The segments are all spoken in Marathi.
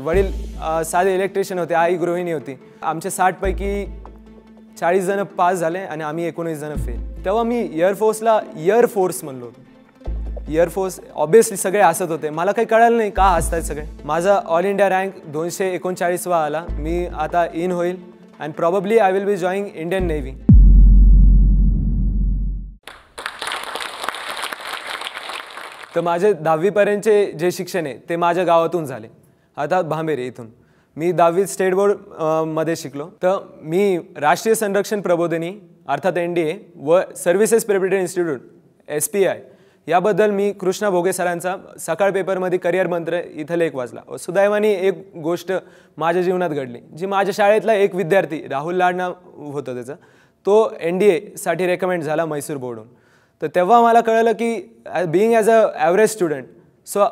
वडील साधे इलेक्ट्रिशियन होते आई गृहिणी होती आमच्या साठपैकी चाळीस जण पास झाले आणि आम्ही एकोणीस जण फेल तेव्हा मी एअरफोर्सला इयर फोर्स म्हणलो एअरफोर्स इयरफोर्स ऑब्विसली सगळे हसत होते मला काही कळालं नाही का हसतायत सगळे माझा ऑल इंडिया रँक दोनशे एकोणचाळीसवा वा आला मी आता इन होईल and probably I will be joining Indian navy तर माझे दहावीपर्यंतचे जे शिक्षण आहे ते माझ्या गावातून झाले अर्थात भांबेरी इथून मी दहावी स्टेट बोर्ड मध्ये शिकलो तर मी राष्ट्रीय संरक्षण प्रबोधिनी अर्थात एन डी ए व services preparatory institute S P I याबद्दल मी कृष्णा भोगे सरांचा सकाळ पेपरमध्ये करिअर मंत्र इथं लेख वाचला व सुदैवाने एक गोष्ट माझ्या जीवनात घडली जी माझ्या शाळेतला एक विद्यार्थी राहुल लाडना होतो होतं त्याचं तो एन डी एसाठी रेकमेंड झाला मैसूर बोर्डून तर तेव्हा मला कळलं की being as a average student so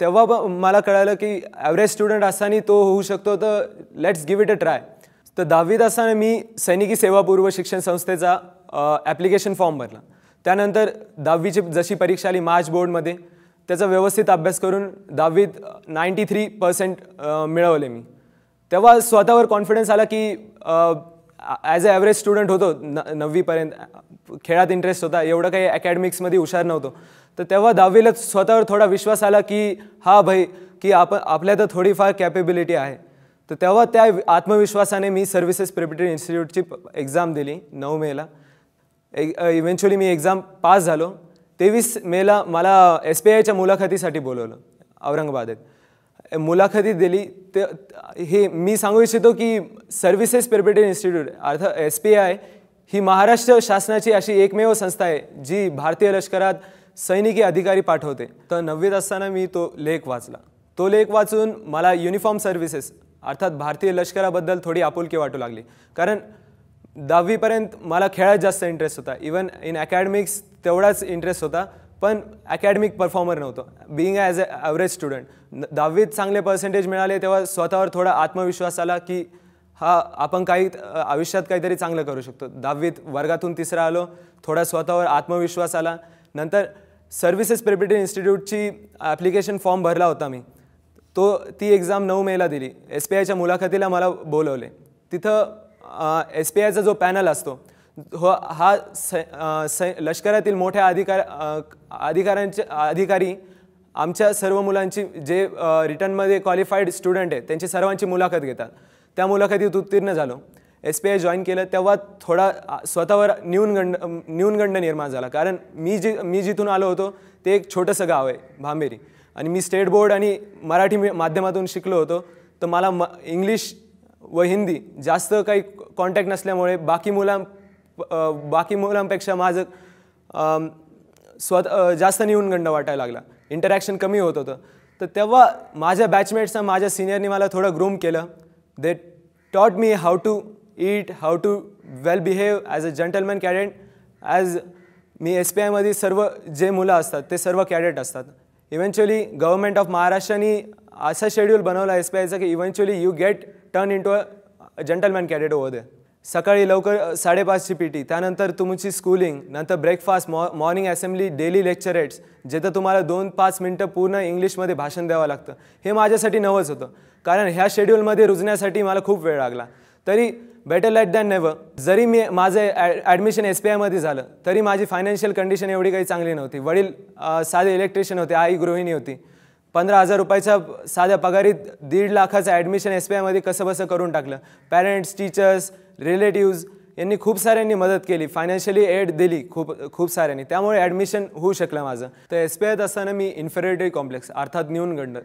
तेव्हा मला कळालं की ॲव्हरेज स्टुडंट असताना तो होऊ शकतो तर let's give it a try तर दहावीत असताना मी सैनिकी सेवा पूर्व शिक्षण संस्थेचा ॲप्लिकेशन फॉर्म भरला त्यानंतर दहावीची जशी परीक्षा आली मार्च बोर्डमध्ये त्याचा व्यवस्थित अभ्यास करून दहावीत नाईंटी थ्री पर्सेंट मिळवले मी तेव्हा स्वतःवर कॉन्फिडन्स आला की ॲज अ ॲव्हरेज स्टुडंट होतो न नववीपर्यंत खेळात इंटरेस्ट होता एवढं काही अकॅडमिक्समध्ये हुशार नव्हतो तर तेव्हा दहावीला स्वतःवर थोडा विश्वास आला की हा भाई की आप आपल्या तर थोडीफार कॅपेबिलिटी आहे तर तेव्हा त्या आत्मविश्वासाने मी सर्व्हिसेस प्रिपेटेड इन्स्टिट्यूटची एक्झाम दिली नऊ मेला इव्हेंच्युअली मी एक्झाम पास झालो तेवीस मेला मला एस पी आयच्या मुलाखतीसाठी बोलवलं औरंगाबादेत मुलाखती दिली ते हे मी सांगू इच्छितो की सर्व्हिसेस पेरपेटेड इन्स्टिट्यूट अर्थात एस पी आय ही महाराष्ट्र शासनाची अशी एकमेव संस्था आहे जी भारतीय लष्करात सैनिकी अधिकारी पाठवते तर नववीत असताना मी तो लेख वाचला तो लेख वाचून मला युनिफॉर्म सर्व्हिसेस अर्थात भारतीय लष्कराबद्दल थोडी आपुलकी वाटू लागली कारण दहावीपर्यंत मला खेळात जास्त इंटरेस्ट होता इवन इन अकॅडमिक्स तेवढाच इंटरेस्ट होता पण अकॅडमिक परफॉर्मर नव्हतो being as a average student दहावीत चांगले पर्सेंटेज मिळाले तेव्हा स्वतःवर थोडा आत्मविश्वास आला की हा आपण काही आयुष्यात काहीतरी चांगलं करू शकतो दहावीत वर्गातून तिसरा आलो थोडा स्वतःवर आत्मविश्वास आला नंतर सर्व्हिसेस प्रिपरेटरी इन्स्टिट्यूटची ॲप्लिकेशन फॉर्म भरला होता मी तो ती एक्झाम नऊ मेला दिली एस पी आयच्या मुलाखतीला मला बोलवले तिथं एस पी आयचा जो पॅनल असतो हो, हा स लष्करातील मोठ्या अधिकार अधिकाऱ्यांचे अधिकारी आमच्या सर्व मुलांची जे रिटर्नमध्ये क्वालिफाईड स्टुडंट आहे त्यांची सर्वांची मुलाखत घेतात त्या मुलाखतीत उत्तीर्ण झालो एस पी आय जॉईन केलं तेव्हा थोडा स्वतःवर न्यूनगंड न्यूनगंड निर्माण झाला कारण मी जे मी जिथून आलो होतो ते एक छोटंसं गाव आहे भांबेरी आणि मी स्टेट बोर्ड आणि मराठी माध्यमातून शिकलो होतो तर मला म इंग्लिश व हिंदी जास्त काही कॉन्टॅक्ट नसल्यामुळे बाकी मुलां बाकी मुलांपेक्षा माझं स्वत जास्त गंड वाटायला लागला इंटरॅक्शन कमी होत होतं तर तेव्हा माझ्या बॅचमेट्सना माझ्या सिनियरनी मला थोडं ग्रूम केलं they taught me how to eat how to well behave as a gentleman cadet as मी एस पी आयमध्ये सर्व जे मुलं असतात ते सर्व कॅडेट असतात इव्हेंच्युअली गव्हर्मेंट ऑफ महाराष्ट्राने असा शेड्यूल बनवला एस पी आयचं की eventually you get turn into a gentleman cadet over they सकाळी लवकर साडेपाचची पी टी त्यानंतर तुमची स्कूलिंग नंतर ब्रेकफास्ट मॉ मॉर्निंग असेंब्ली डेली लेक्चरेट्स जिथं तुम्हाला दोन पाच मिनटं पूर्ण इंग्लिशमध्ये भाषण द्यावं लागतं हे माझ्यासाठी नवंच होतं कारण ह्या शेड्यूलमध्ये रुजण्यासाठी मला खूप वेळ लागला तरी बेटर लाईट दॅन नेव्हर जरी मी माझं ॲड ॲडमिशन एस पी आयमध्ये झालं तरी माझी फायनान्शियल कंडिशन एवढी काही चांगली नव्हती वडील साधे इलेक्ट्रिशियन होते आई गृहिणी होती पंधरा हजार रुपयाच्या साध्या पगारीत दीड लाखाचं ॲडमिशन एस पी आयमध्ये कसं बसं करून टाकलं पॅरेंट्स टीचर्स रिलेटिव्ज यांनी खूप साऱ्यांनी मदत केली फायनान्शियली एड दिली खूप खूप साऱ्यांनी त्यामुळे ॲडमिशन होऊ शकलं माझं तर एस पी आयत असताना मी इन्फेरिटरी कॉम्प्लेक्स अर्थात न्यूनगंड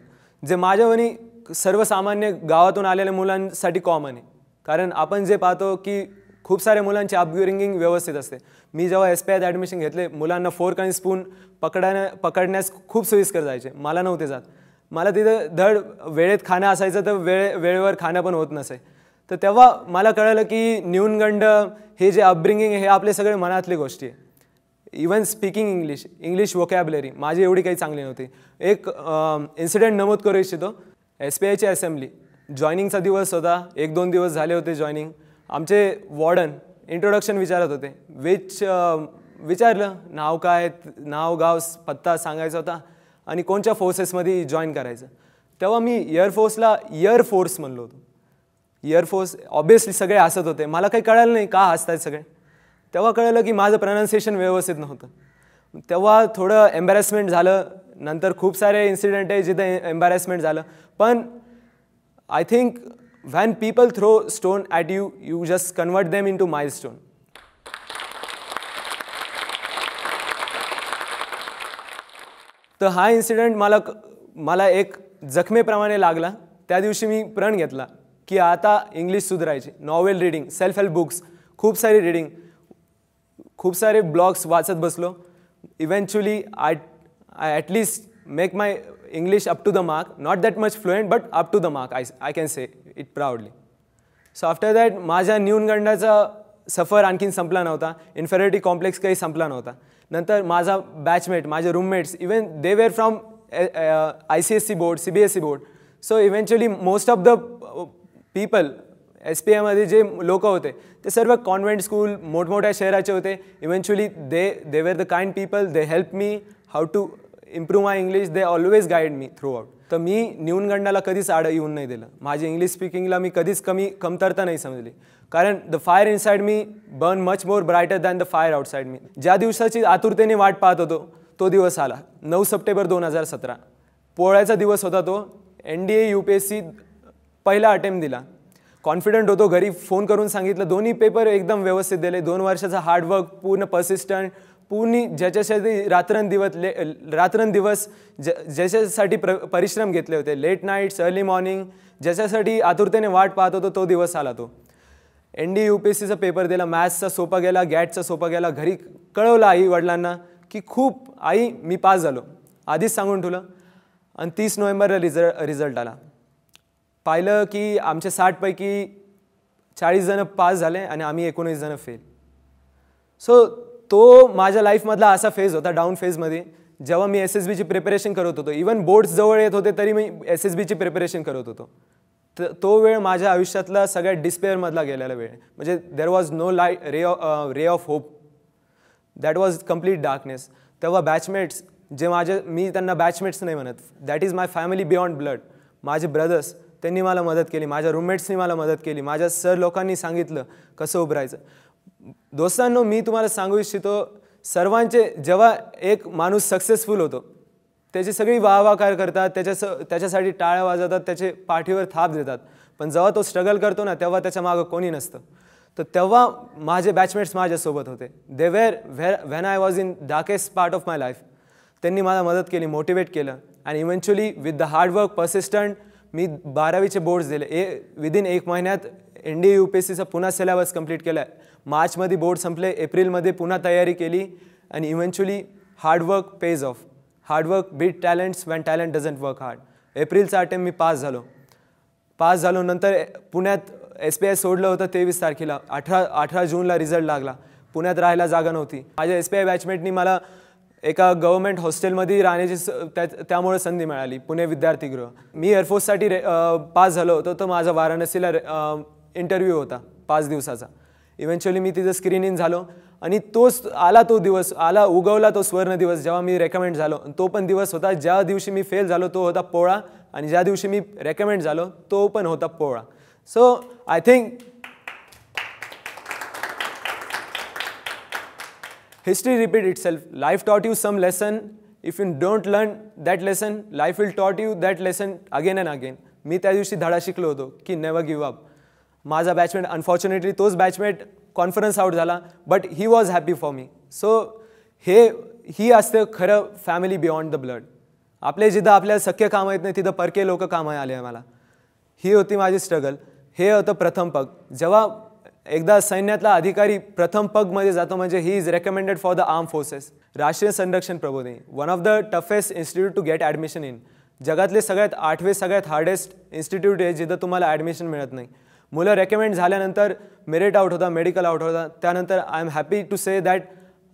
जे माझ्यावनी सर्वसामान्य गावातून आलेल्या मुलांसाठी कॉमन आहे कारण आपण जे पाहतो की खूप साऱ्या मुलांची अपग्रिंगिंग व्यवस्थित असते मी जेव्हा एस पी आयत ॲडमिशन घेतले मुलांना फोर्क आणि स्पून पकडाण्या पकडण्यास खूप सोयीस्कर जायचे मला नव्हते जात मला तिथं धड वेळेत खाणं असायचं तर वेळे वेळेवर खाणं पण होत नसे तर तेव्हा मला कळलं की न्यूनगंड हे जे अपब्रिंगिंग हे आपले सगळे मनातली गोष्टी आहे even speaking English English vocabulary माझी एवढी काही चांगली नव्हती एक इन्सिडेंट नमूद करू इच्छितो एस पी आयची असेंब्ली जॉईनिंगचा दिवस होता एक दोन दिवस झाले होते जॉईनिंग आमचे वॉर्डन इंट्रोडक्शन विचारत होते विच विचारलं नाव काय नाव गाव पत्ता सांगायचा होता आणि कोणत्या फोर्सेसमध्ये जॉईन करायचं तेव्हा मी एअरफोर्सला एअर फोर्स म्हणलो होतो इयरफोर्स ऑब्वियसली सगळे हसत होते मला काही कळालं नाही का हसत आहेत सगळे तेव्हा कळलं की माझं प्रनाऊन्सिएशन व्यवस्थित नव्हतं तेव्हा थोडं एम्बॅरेसमेंट झालं नंतर खूप सारे इन्सिडेंट आहे जिथे एम्बॅरेसमेंट झालं पण I think when people throw stone at you you just convert them into my stone तर हा इन्सिडेंट मला मला एक जखमेप्रमाणे लागला त्या दिवशी मी प्रण घेतला की आता इंग्लिश सुधारायची novel reading self help books खूप सारी रिडिंग खूप सारे ब्लॉग्स वाचत बसलो eventually I I at least make my English up to the mark not that much fluent but up to the mark I I can say it proudly so after that माझ्या न्यूनगंडाचा सफर आणखीन संपला नव्हता इन्फेरिटी कॉम्प्लेक्स काही संपला नव्हता नंतर माझा बॅचमेट माझे roommates even they were from I C S C board C B S C board so eventually most of the people S P आयमध्ये जे लोक होते ते सर्व कॉन्व्हेंट स्कूल मोठमोठ्या शहराचे होते eventually they they were the kind people they help me how to improve my English they always guide me throughout तर मी न्यूनगंडाला कधीच आड येऊन नाही दिलं माझी इंग्लिश स्पीकिंगला मी कधीच कमी कमतरता नाही समजली कारण the fire inside me burn much more brighter than the fire outside me ज्या दिवसाची आतुरतेने वाट पाहत होतो तो दिवस आला नऊ सप्टेंबर दोन हजार सतरा पोळ्याचा दिवस होता तो N D A U P S C पहिला अटेम्प्ट दिला कॉन्फिडंट होतो घरी फोन करून सांगितलं दोन्ही पेपर एकदम व्यवस्थित दिले दोन वर्षाचा हार्डवर्क पूर्ण पर्सिस्टंट पूर्ण ज्याच्यासाठी रात्रंदिवस ले रात्रंदिवस ज ज्याच्यासाठी प्र परिश्रम घेतले होते लेट नाईट्स अर्ली मॉर्निंग ज्याच्यासाठी आतुरतेने वाट पाहत होतो तो दिवस आला तो N D U P S सीचा पेपर दिला मॅथ्सचा सोपा गेला गॅटचा सोपा गेला घरी कळवलं आई वडिलांना की खूप आई मी पास झालो आधीच सांगून ठेवलं आणि तीस नोव्हेंबरला रिझ रिझल्ट आला पाहिलं की आमच्या साठपैकी चाळीस जणं पास झाले आणि आम्ही एकोणीस जणं फेल सो तो माझ्या लाईफमधला असा फेज होता डाऊन फेजमध्ये जेव्हा मी एस एस बीची प्रिपरेशन करत होतो इवन बोर्ड्स जवळ येत होते तरी मी एस एस बीची प्रिपरेशन करत होतो तर तो वेळ माझ्या आयुष्यातला सगळ्यात डिस्पेअरमधला गेलेला वेळ म्हणजे there was no lie ray ray of hope that was complete darkness तेव्हा बॅचमेट्स जे माझे मी त्यांना बॅचमेट्स नाही म्हणत that is my family beyond blood माझे ब्रदर्स त्यांनी मला मदत केली माझ्या रूममेट्सनी मला मदत केली माझ्या सर लोकांनी सांगितलं कसं उभरायचं दोस्तांनो मी तुम्हाला सांगू इच्छितो सर्वांचे जेव्हा एक माणूस सक्सेसफुल होतो त्याची सगळी वाहवाकार करतात त्याच्या स त्याच्यासाठी टाळ्या वाजवतात त्याचे पाठीवर थाप देतात पण जेव्हा तो स्ट्रगल करतो ना तेव्हा त्याच्या मागं कोणी नसतं तर तेव्हा माझे बॅचमेट्स माझ्यासोबत होते they were where when I was in darkest part of my life त्यांनी मला मदत केली मोटिवेट केलं and eventually with the hard work persistent मी बारावीचे बोर्ड्स दिले ए विदिन एक महिन्यात N D U P S सीचा पुन्हा सिलेबस कंप्लीट केला आहे मार्चमध्ये बोर्ड संपले एप्रिलमध्ये पुन्हा तयारी केली आणि eventually hard work pays off hard work beat talents when talent doesn't work hard एप्रिलचा अटेम्प मी पास झालो पास झालो नंतर पुण्यात एस पी आय सोडलं होतं तेवीस तारखेला अठरा अठरा जूनला रिझल्ट लागला पुण्यात राहायला जागा नव्हती माझ्या एस पी आय बॅचमेटनी मला एका गव्हर्मेंट हॉस्टेलमध्ये राहण्याची स त्यामुळे संधी मिळाली पुणे विद्यार्थीगृह मी एअरफोर्ससाठी रे पास झालो होतो तर माझा वाराणसीला इंटरव्ह्यू होता पाच दिवसाचा इव्हेंच्युअली मी तिथं स्क्रीन इन झालो आणि तोच आला तो दिवस आला उगवला तो स्वर्ण दिवस जेव्हा मी रेकमेंड झालो तो पण दिवस होता ज्या दिवशी मी फेल झालो तो होता पोळा आणि ज्या दिवशी मी रेकमेंड झालो तो पण होता पोळा so I think history repeat itself. Life taught you some lesson if you don't learn that lesson life will taught you that lesson again and again मी त्या दिवशी धडा शिकलो होतो की नेवर गिव्ह अप माझा बॅचमेट अनफॉर्च्युनेटली तोच बॅचमेट कॉन्फरन्स आउट झाला but he was happy for me so हे ही असते खरं फॅमिली बियॉन्ड द ब्लड आपले जिथं आपल्याला शक्य कामं येत नाही तिथं परके लोक कामं आले मला ही होती माझी स्ट्रगल हे होतं प्रथम पग जेव्हा एकदा सैन्यातला अधिकारी प्रथम पगमध्ये जातो म्हणजे he is recommended for the arm forces राष्ट्रीय संरक्षण प्रबोधिनी one of the toughest institute to get admission in जगातले सगळ्यात आठवे सगळ्यात हार्डेस्ट इन्स्टिट्यूट आहे जिथं तुम्हाला ॲडमिशन मिळत नाही मुलं रेकमेंड झाल्यानंतर मेरिट आउट होता मेडिकल आउट होता त्यानंतर I am happy to say that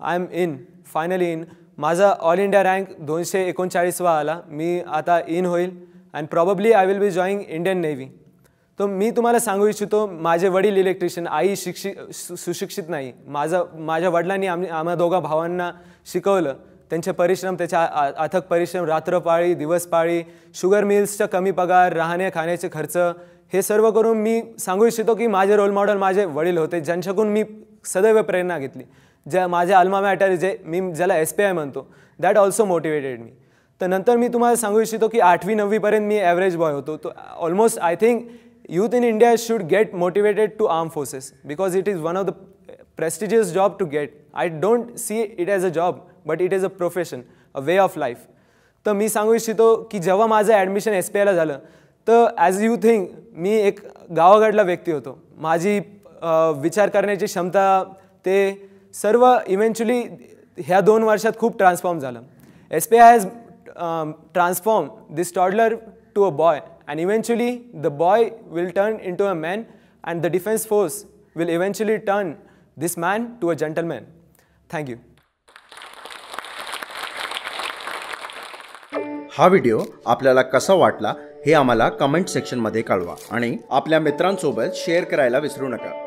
I am in finally in माझा ऑल इंडिया रँक दोनशे एकोणचाळीसवा आला मी आता इन होईल and probably I will be joining Indian navy तर मी तुम्हाला सांगू इच्छितो माझे वडील इलेक्ट्रिशियन आई शिक्षित सुशिक्षित नाही माझं माझ्या वडिलांनी आम्ही आम्हा दोघा भावांना शिकवलं त्यांचे परिश्रम त्याच्या अथक परिश्रम रात्रपाळी दिवसपाळी शुगर मिल्सचा कमी पगार राहणे खाण्याचे खर्च हे सर्व करून मी सांगू इच्छितो की माझे रोल मॉडेल माझे वडील होते ज्यांच्याकडून मी सदैव प्रेरणा घेतली ज्या माझ्या अल्मा मॅटर जे मी ज्याला एस पी आय म्हणतो दॅट ऑल्सो मोटिवेटेड मी तर नंतर मी तुम्हाला सांगू इच्छितो की आठवी नववीपर्यंत मी ॲव्हरेज बॉय होतो तो almost I think youth in India should get motivated to armed forces because it is one of the prestigious job to get. I don't see it as a job, but it is a profession, a way of life. तर मी सांगू इच्छितो की जेव्हा माझं ॲडमिशन एस पी आयला झालं तर ॲज यू थिंक मी एक गावाकडला व्यक्ती होतो माझी विचार करण्याची क्षमता ते सर्व इव्हेंच्युली ह्या दोन वर्षात खूप ट्रान्सफॉर्म झालं S P I has transform this toddler to a boy and eventually the boy will turn into a man and the defense force will eventually turn this man to a gentleman. Thank you. हा व्हिडिओ आपल्याला कसा वाटला हे आम्हाला कमेंट सेक्शनमध्ये कळवा आणि आपल्या मित्रांसोबत शेअर करायला विसरू नका